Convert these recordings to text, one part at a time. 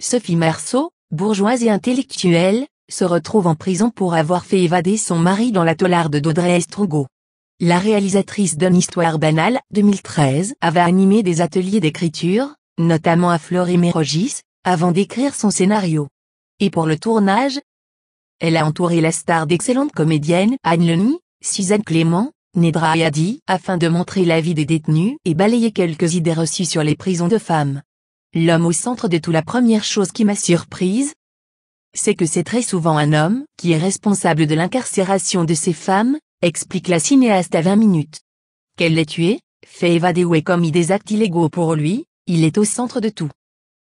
Sophie Marceau, bourgeoise et intellectuelle, se retrouve en prison pour avoir fait évader son mari dans la tolarde d'Audrey Estrogo. La réalisatrice d'une histoire banale, 2013, avait animé des ateliers d'écriture, notamment à Florimé mérogis avant d'écrire son scénario. Et pour le tournage, elle a entouré la star d'excellentes comédiennes Anne Leni, Suzanne Clément, Nedra Adi, afin de montrer la vie des détenus et balayer quelques idées reçues sur les prisons de femmes. L'homme au centre de tout la première chose qui m'a surprise, c'est que c'est très souvent un homme qui est responsable de l'incarcération de ces femmes, explique la cinéaste à 20 minutes. Qu'elle l'ait tué, fait évader ou ait commis des actes illégaux pour lui, il est au centre de tout.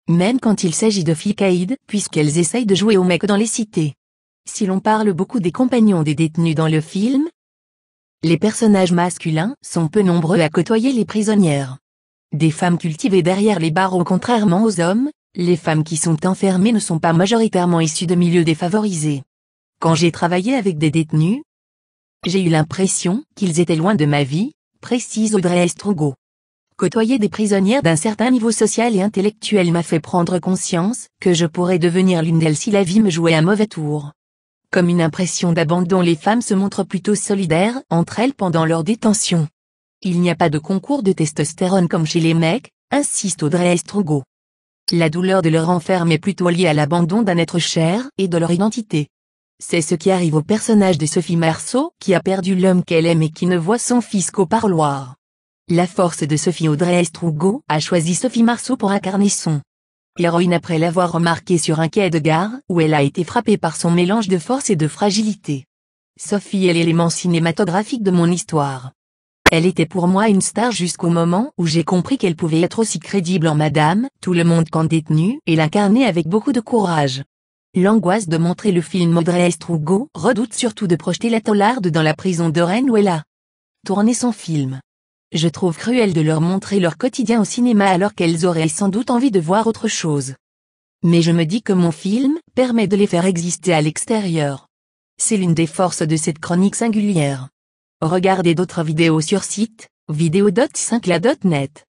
Même quand il s'agit de filles caïdes, puisqu'elles essayent de jouer au mec dans les cités. Si l'on parle beaucoup des compagnons des détenus dans le film, les personnages masculins sont peu nombreux à côtoyer les prisonnières. Des femmes cultivées derrière les barreaux contrairement aux hommes, les femmes qui sont enfermées ne sont pas majoritairement issues de milieux défavorisés. Quand j'ai travaillé avec des détenus, j'ai eu l'impression qu'ils étaient loin de ma vie, précise Audrey Estrogo. Côtoyer des prisonnières d'un certain niveau social et intellectuel m'a fait prendre conscience que je pourrais devenir l'une d'elles si la vie me jouait un mauvais tour. Comme une impression d'abandon les femmes se montrent plutôt solidaires entre elles pendant leur détention. Il n'y a pas de concours de testostérone comme chez les mecs, insiste Audrey Estrogo. La douleur de leur enferme est plutôt liée à l'abandon d'un être cher et de leur identité. C'est ce qui arrive au personnage de Sophie Marceau qui a perdu l'homme qu'elle aime et qui ne voit son fils qu'au parloir. La force de Sophie Audrey Estrogo a choisi Sophie Marceau pour incarner son héroïne après l'avoir remarqué sur un quai de gare où elle a été frappée par son mélange de force et de fragilité. Sophie est l'élément cinématographique de mon histoire. Elle était pour moi une star jusqu'au moment où j'ai compris qu'elle pouvait être aussi crédible en Madame, tout le monde qu'en détenu, et l'incarner avec beaucoup de courage. L'angoisse de montrer le film Audrey Estrugo redoute surtout de projeter la tolarde dans la prison de Rennes où elle a tourné son film. Je trouve cruel de leur montrer leur quotidien au cinéma alors qu'elles auraient sans doute envie de voir autre chose. Mais je me dis que mon film permet de les faire exister à l'extérieur. C'est l'une des forces de cette chronique singulière. Regardez d'autres vidéos sur site, vidéo.syncla.net.